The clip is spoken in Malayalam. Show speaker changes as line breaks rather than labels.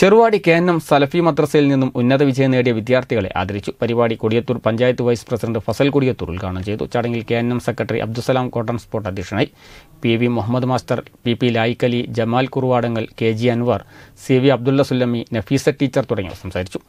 Cheruvadi K N M Salafi മദ്രസയിൽ നിന്നും ഉന്നത വിജയം നേടിയ വിദ്യാർത്ഥികളെ ആദരിച്ചു പരിപാടി കൊടിയത്തൂർ പഞ്ചായത്ത് വൈസ് പ്രസിഡന്റ് ഫസൽ കൊടിയത്തൂർ ഉദ്ഘാടനം ചെയ്തു ചടങ്ങിൽ കെ എൻ സെക്രട്ടറി അബ്ദുസലാം കോട്ടൺ സ്പോർട്ട് അധ്യക്ഷനായി P V Muhammad master P P ലായിക്കലി ജമാൽ കുറുവാടങ്ങൾ K G Anwar C V Abdulla Sullami Nafeesa teacher തുടങ്ങിയവർ സംസാരിച്ചു